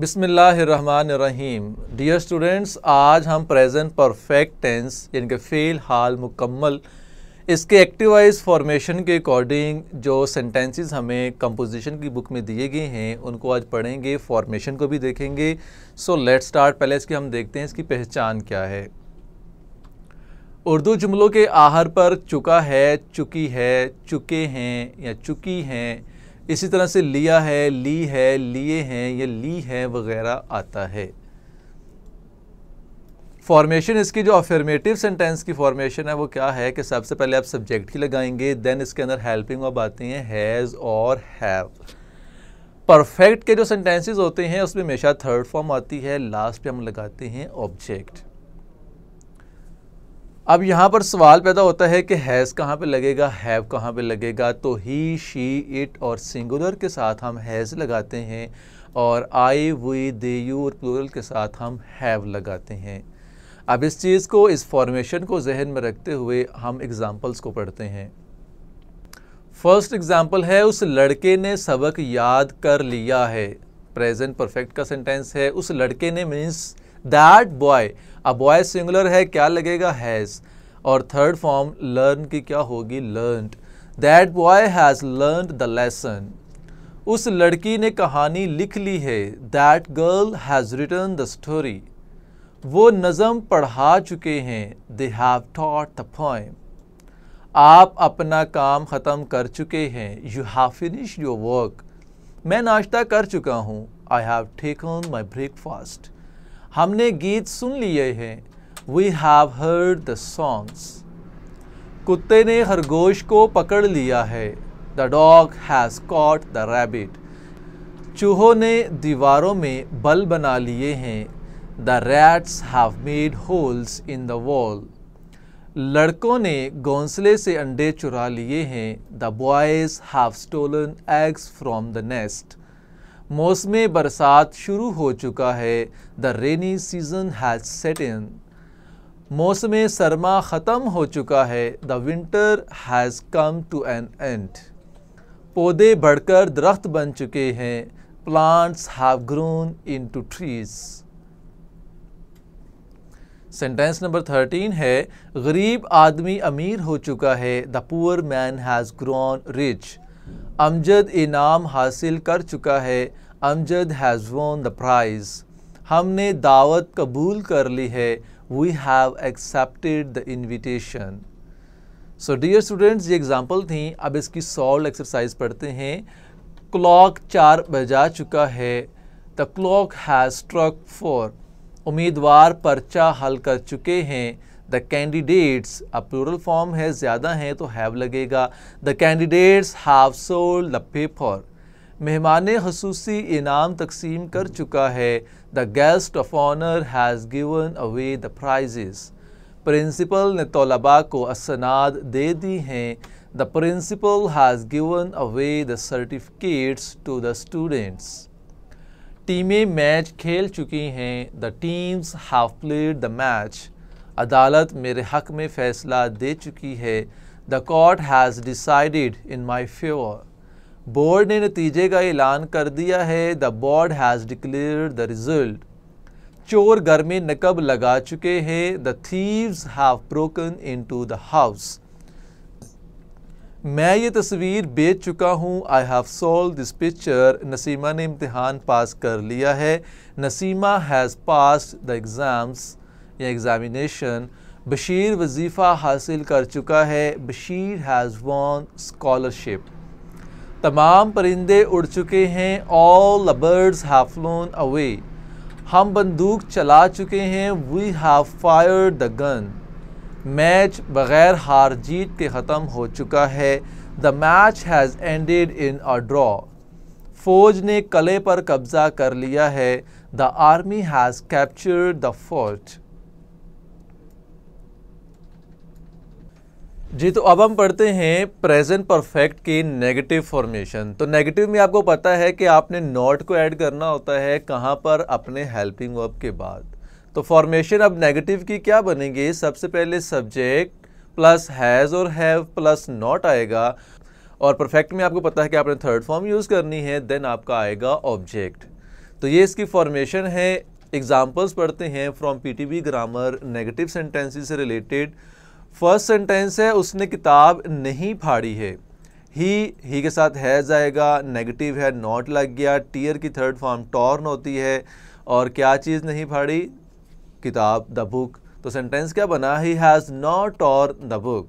बिसमीम dear students आज हम प्रेजेंट परफेक्ट टेंस यानी कि फ़ेल हाल मुकम्मल इसके एक्टिवाइज फॉर्मेशन के अकॉर्डिंग जो सेंटेंसेस हमें कंपोजिशन की बुक में दिए गए हैं उनको आज पढ़ेंगे फॉर्मेशन को भी देखेंगे सो लेट स्टार्ट पहले इसकी हम देखते हैं इसकी पहचान क्या है उर्दू जुमलों के आहर पर चुका है चुकी है चुके हैं या चुकी हैं इसी तरह से लिया है ली है लिए हैं या ली है वगैरह आता है फॉर्मेशन इसकी जो अफर्मेटिव सेंटेंस की फॉर्मेशन है वो क्या है कि सबसे पहले आप सब्जेक्ट ही लगाएंगे देन इसके अंदर हेल्पिंग वर्ब आते हैं हैज़ और हैव परफेक्ट के जो सेंटेंसेस होते हैं उसमें हमेशा थर्ड फॉर्म आती है लास्ट पे हम लगाते हैं ऑब्जेक्ट अब यहाँ पर सवाल पैदा होता है कि हैज़ कहाँ पे लगेगा हैव कहाँ पे लगेगा तो ही शी इट और सिंगुलर के साथ हम हैज़ लगाते हैं और आई वी दे यू और प्लूरल के साथ हम हैव लगाते हैं अब इस चीज़ को इस फॉर्मेशन को जहन में रखते हुए हम एग्ज़ाम्पल्स को पढ़ते हैं फर्स्ट एग्ज़ाम्पल है उस लड़के ने सबक याद कर लिया है प्रेजेंट परफेक्ट का सेंटेंस है उस लड़के ने मीन्स दैट बॉय अब बॉय सिंगुलर है क्या लगेगा हैज़ और थर्ड फॉर्म लर्न की क्या होगी learn that boy has learn the lesson उस लड़की ने कहानी लिख ली है that girl has written the story वो नज़म पढ़ा चुके हैं they have taught the poem आप अपना काम ख़त्म कर चुके हैं you have finish your work मैं नाश्ता कर चुका हूँ I have taken my breakfast हमने गीत सुन लिए हैं we have heard the songs कुत्ते ने खरगोश को पकड़ लिया है the dog has caught the rabbit चूहों ने दीवारों में बल बना लिए हैं the rats have made holes in the wall लड़कों ने घोंसले से अंडे चुरा लिए हैं the boys have stolen eggs from the nest मौसम बरसात शुरू हो चुका है the rainy season has set in मौसम सरमा ख़त्म हो चुका है the winter has come to an end पौधे बढ़कर दरख्त बन चुके हैं have grown into trees sentence number thirteen है गरीब आदमी अमीर हो चुका है the poor man has grown rich Amjad इनाम हासिल कर चुका है Amjad has won the prize हमने दावत कबूल कर ली है we have accepted the invitation so dear students ये एग्ज़ाम्पल थी अब इसकी सॉल्व एक्सरसाइज पढ़ते हैं क्लॉक चार बजा चुका है the clock has struck four उम्मीदवार पर्चा हल कर चुके हैं द कैंडिडेट्स अब प्लूरल फॉर्म है ज़्यादा हैं तो हैव लगेगा the candidates have solved the paper मेहमान खसूसी इनाम तकसीम कर चुका है the guest of honour has given away the prizes principal ने तोलबा को असनाद दे दी हैं the principal has given away the certificates to the students टीमें मैच खेल चुकी हैं the teams have played the match अदालत मेरे हक में फ़ैसला दे चुकी है the court has decided in my favour board ने नतीजे का ऐलान कर दिया है the board has declare the result चोर घर में नकब लगा चुके हैं the thieves have broken into the house मैं ये तस्वीर बेच चुका हूँ I have sold this picture Naseema ने इम्तहान पास कर लिया है Naseema has pass the exams या एग्ज़ामिनेशन बशीर वजीफ़ा हासिल कर चुका है बशीर हैज़ वॉन स्कॉलरशिप तमाम परिंदे उड़ चुके हैं all the birds have flown away हम बंदूक चला चुके हैं we have fire the gun match बग़ैर हार जीत के ख़त्म हो चुका है the match has ended in a draw फ़ौज ने कले पर कब्ज़ा कर लिया है the army has captured the fort जी तो अब हम पढ़ते हैं प्रेजेंट परफेक्ट की नेगेटिव फॉर्मेशन तो नेगेटिव में आपको पता है कि आपने नॉट को ऐड करना होता है कहाँ पर अपने हेल्पिंग वर्ब के बाद तो फॉर्मेशन अब नेगेटिव की क्या बनेगी सबसे पहले सब्जेक्ट प्लस हैज़ और हैव प्लस नॉट आएगा और परफेक्ट में आपको पता है कि आपने थर्ड फॉर्म यूज़ करनी है देन आपका आएगा ऑब्जेक्ट तो ये इसकी फॉर्मेशन है एग्जाम्पल्स पढ़ते हैं from P grammar negative sentences से रिलेटेड फर्स्ट सेंटेंस है उसने किताब नहीं फाड़ी है ही ही के साथ हैज़ आएगा नेगेटिव है नॉट लग गया टीयर की थर्ड फॉर्म टॉर्न होती है और क्या चीज़ नहीं फाड़ी किताब द बुक तो सेंटेंस क्या बना he has not torn the book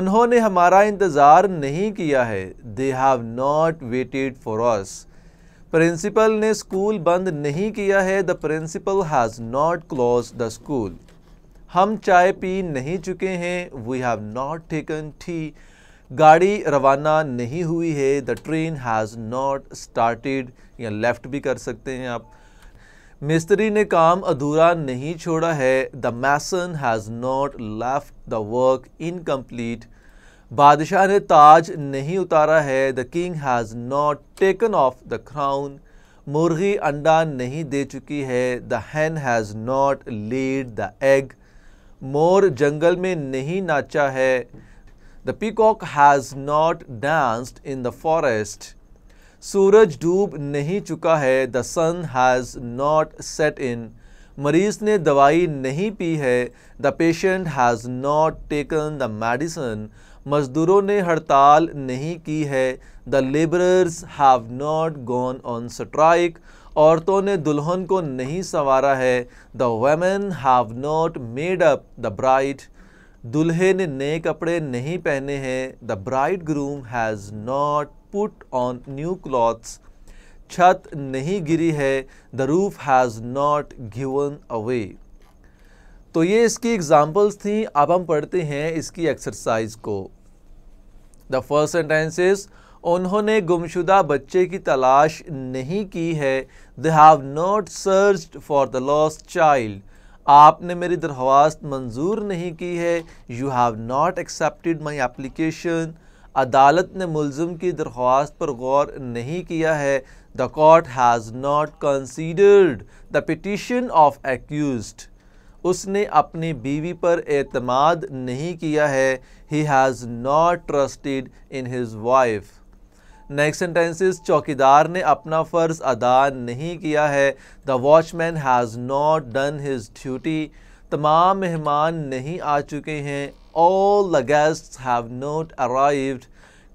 उन्होंने हमारा इंतज़ार नहीं किया है they have not waited for us principal ने स्कूल बंद नहीं किया है the principal has not close the school हम चाय पी नहीं चुके हैं we have not taken tea गाड़ी रवाना नहीं हुई है the train has not started या लेफ़्ट भी कर सकते हैं आप मिस्त्री ने काम अधूरा नहीं छोड़ा है the mason has not left the work incomplete बादशाह ने ताज नहीं उतारा है the king has not taken off the crown मुर्गी अंडा नहीं दे चुकी है the hen has not laid the egg मोर जंगल में नहीं नाचा है the peacock has not danced in the forest सूरज डूब नहीं चुका है the sun has not set in मरीज़ ने दवाई नहीं पी है the patient has not taken the medicine मज़दूरों ने हड़ताल नहीं की है the labourers have not gone on strike औरतों ने दुल्हन को नहीं संवारा है the women have not made up the bride दुल्हे ने नए कपड़े नहीं पहने हैं the bride groom has not put on new clothes छत नहीं गिरी है the roof has not given away तो ये इसकी एग्जाम्पल्स थी अब हम पढ़ते हैं इसकी एक्सरसाइज को द फर्स्ट सेंटेंस इज उन्होंने गुमशुदा बच्चे की तलाश नहीं की है they have not search for the lost child आपने मेरी दरख्वास्त मंजूर नहीं की है you have not accepted my application अदालत ने मुलम की दरख्वास्त पर गौर नहीं किया है the court has not considered the petition of accused उसने अपनी बीवी पर एतमाद नहीं किया है he has not trusted in his wife next sentences चौकीदार ने अपना फ़र्ज़ अदा नहीं किया है the watchman has not done his duty तमाम मेहमान नहीं आ चुके हैं all the guest have not arrived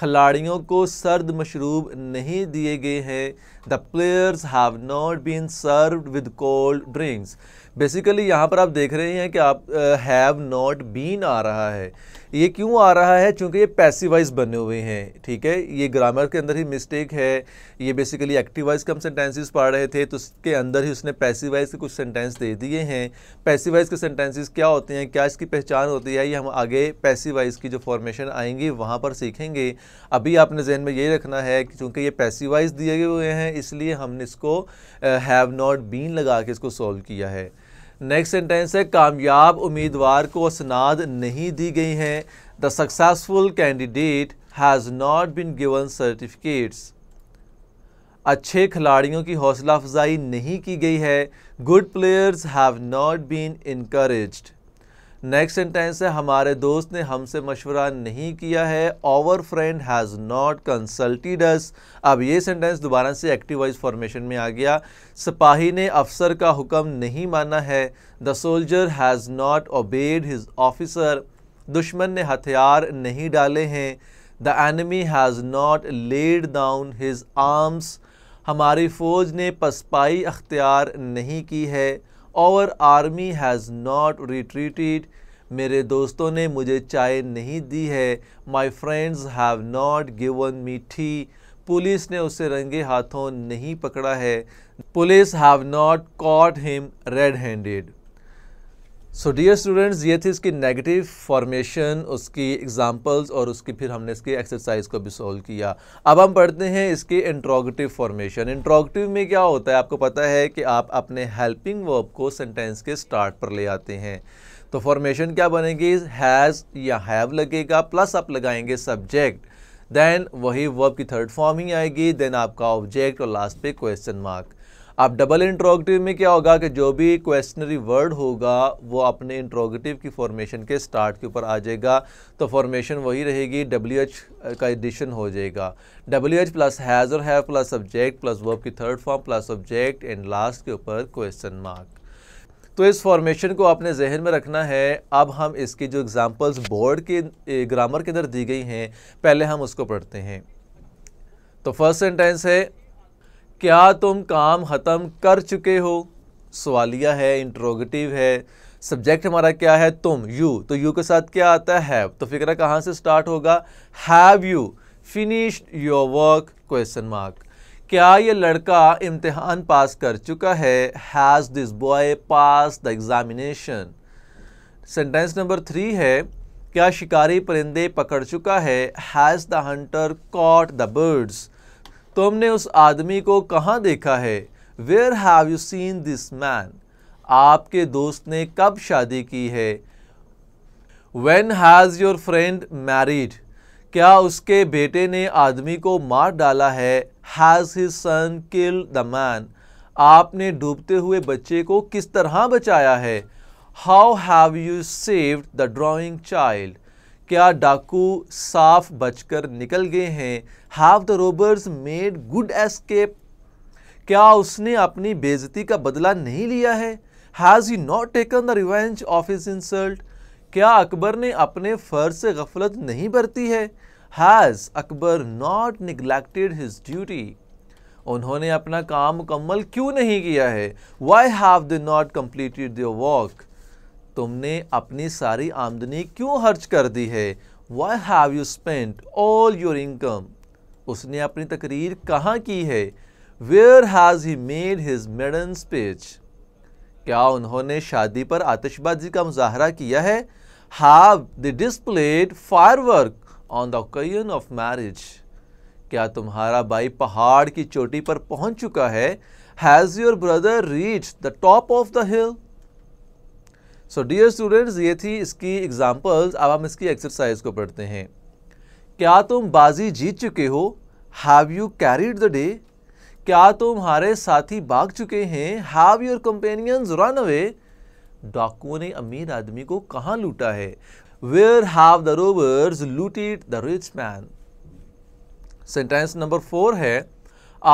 खिलाड़ियों को सर्द मशरूब नहीं दिए गए हैं the players have not been served with cold drinks basically यहाँ पर आप देख रहे हैं कि आप हैव नॉट बीन आ रहा है ये क्यों आ रहा है क्योंकि ये पैसिवाइज बने हुए हैं ठीक है ये ग्रामर के अंदर ही मिस्टेक है ये बेसिकली एक्टिवाइज के हम सेंटेंसेस पढ़ रहे थे तो उसके अंदर ही उसने पैसिवाइज के कुछ सेंटेंस दे दिए हैं पैसिवाइज के सेंटेंसेस क्या होते हैं क्या इसकी पहचान होती है ये हम आगे पैसिवाइज की जो फॉर्मेशन आएंगी वहाँ पर सीखेंगे अभी आपने जहन में ये रखना है कि चूँकि ये पैसिवाइज दिए हुए हैं इसलिए हमने इसको हैव नॉट बीन लगा के इसको सॉल्व किया है नेक्स्ट सेंटेंस है कामयाब उम्मीदवार को असनाद नहीं दी गई हैं the successful candidate has not been given certificates अच्छे खिलाड़ियों की हौसला अफजाई नहीं की गई है good players have not been increased next sentence है हमारे दोस्त ने हमसे मशवरा नहीं किया है our friend has not consulted us अब ये सेंटेंस दोबारा से एक्टिवाइज फॉर्मेशन में आ गया सिपाही ने अफसर का हुक्म नहीं माना है the soldier has not obeyed his officer दुश्मन ने हथियार नहीं डाले हैं the enemy has not laid down his arms हमारी फ़ौज ने पसपाई अख्तियार नहीं की है और आर्मी हैज़ नॉट रिट्रीटेड मेरे दोस्तों ने मुझे चाय नहीं दी है my friends have not given me tea police ने उसे रंगे हाथों नहीं पकड़ा है police have not caught him red handed so dear students ये थी इसकी नेगेटिव फॉर्मेशन उसकी एग्जांपल्स और उसकी फिर हमने इसकी एक्सरसाइज को भी सॉल्व किया अब हम पढ़ते हैं इसकी इंट्रोगेटिव फॉर्मेशन इंट्रोगेटिव में क्या होता है आपको पता है कि आप अपने हेल्पिंग वर्ब को सेंटेंस के स्टार्ट पर ले आते हैं तो फॉर्मेशन क्या बनेगी हैज़ या हैव लगेगा प्लस आप लगाएंगे सब्जेक्ट देन वही वर्ब की थर्ड फॉर्म ही आएगी देन आपका ऑब्जेक्ट और लास्ट पे क्वेश्चन मार्क अब डबल इंट्रोगेटिव में क्या होगा कि जो भी क्वेश्चनरी वर्ड होगा वो अपने इंट्रोगेटिव की फॉर्मेशन के स्टार्ट के ऊपर आ जाएगा तो फॉर्मेशन वही रहेगी डब्ल्यू एच का एडिशन हो जाएगा डब्ल्यू एच प्लस हैज़ और have plus subject plus verb की third form plus subject and last के ऊपर क्वेश्चन मार्क तो इस फॉर्मेशन को आपने जहन में रखना है अब हम इसकी जो एग्ज़ाम्पल्स बोर्ड के ग्रामर के अंदर दी गई हैं पहले हम उसको पढ़ते हैं तो फर्स्ट सेंटेंस है क्या तुम काम ख़त्म कर चुके हो सवालिया है इंट्रोगेटिव है सब्जेक्ट हमारा क्या है तुम यू तो यू के साथ क्या आता है हैव तो फिक्रा कहाँ से स्टार्ट होगा have you finished your work question mark क्या ये लड़का इम्तिहान पास कर चुका है has this boy pass the examination sentence number three है क्या शिकारी परिंदे पकड़ चुका है has the hunter caught the birds तुमने उस आदमी को कहाँ देखा है where have you seen this man आपके दोस्त ने कब शादी की है when has your friend married क्या उसके बेटे ने आदमी को मार डाला है has his son kill the man आपने डूबते हुए बच्चे को किस तरह बचाया है how have you saved the drowning child क्या डाकू साफ बचकर निकल गए हैं have the robbers made good escape क्या उसने अपनी बेजती का बदला नहीं लिया है has he not taken the revenge of his insult क्या अकबर ने अपने फ़र्ज से गफलत नहीं बरती है has Akbar not neglected his duty उन्होंने अपना काम मुकम्मल क्यों नहीं किया है why have they not completed your work तुमने अपनी सारी आमदनी क्यों खर्च कर दी है why have you spent all your income उसने अपनी तकरीर कहाँ की है where has he made his maiden speech क्या उन्होंने शादी पर आतिशबाजी का मुजाहरा किया है have the displayed fire work on the occasion of marriage क्या तुम्हारा भाई पहाड़ की चोटी पर पहुंच चुका है has your brother reach the top of the hill so dear students ये थी इसकी एग्जाम्पल्स अब हम इसकी एक्सरसाइज को पढ़ते हैं क्या तुम बाजी जीत चुके हो have you carried the day क्या तुम्हारे साथी भाग चुके हैं have your companions run away डाकुओं ने अमीर आदमी को कहाँ लूटा है where have the robbers looted the rich man sentence number four है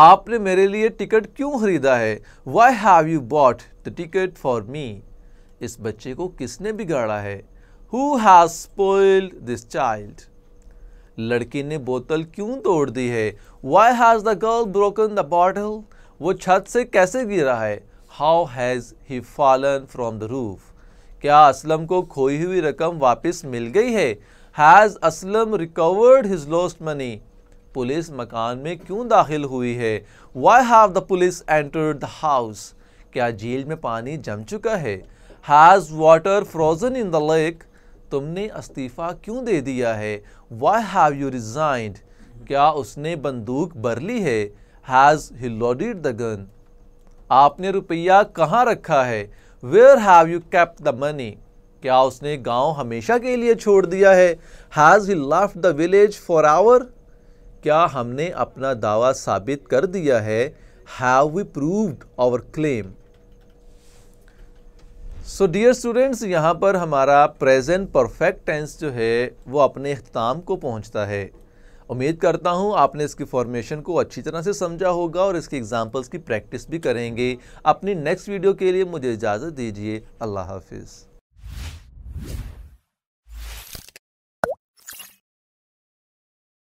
आपने मेरे लिए टिकट क्यों खरीदा है why have you bought the ticket for me इस बच्चे को किसने बिगाड़ा है who has spoiled this child लड़की ने बोतल क्यों तोड़ दी है why has the girl broken the bottle वो छत से कैसे गिरा है how has he fallen from the roof क्या असलम को खोई हुई रकम वापस मिल गई है has Aslam recovered his lost money police मकान में क्यों दाखिल हुई है why have the police entered the house क्या झील में पानी जम चुका है has water frozen in the lake तुमने इस्तीफ़ा क्यों दे दिया है वाई हैव यू रिज़ाइंड क्या उसने बंदूक भर ली है has he loaded the gun आपने रुपया कहाँ रखा है where have you kept the money क्या उसने गांव हमेशा के लिए छोड़ दिया है has he left the village for ever क्या हमने अपना दावा साबित कर दिया है have we proved our claim so dear students यहाँ पर हमारा प्रेजेंट परफेक्ट टेंस जो है वो अपने अख्ताम को पहुँचता है उम्मीद करता हूँ आपने इसकी फॉर्मेशन को अच्छी तरह से समझा होगा और इसके एग्जाम्पल्स की प्रैक्टिस भी करेंगे अपनी नेक्स्ट वीडियो के लिए मुझे इजाज़त दीजिए अल्लाह हाफिज़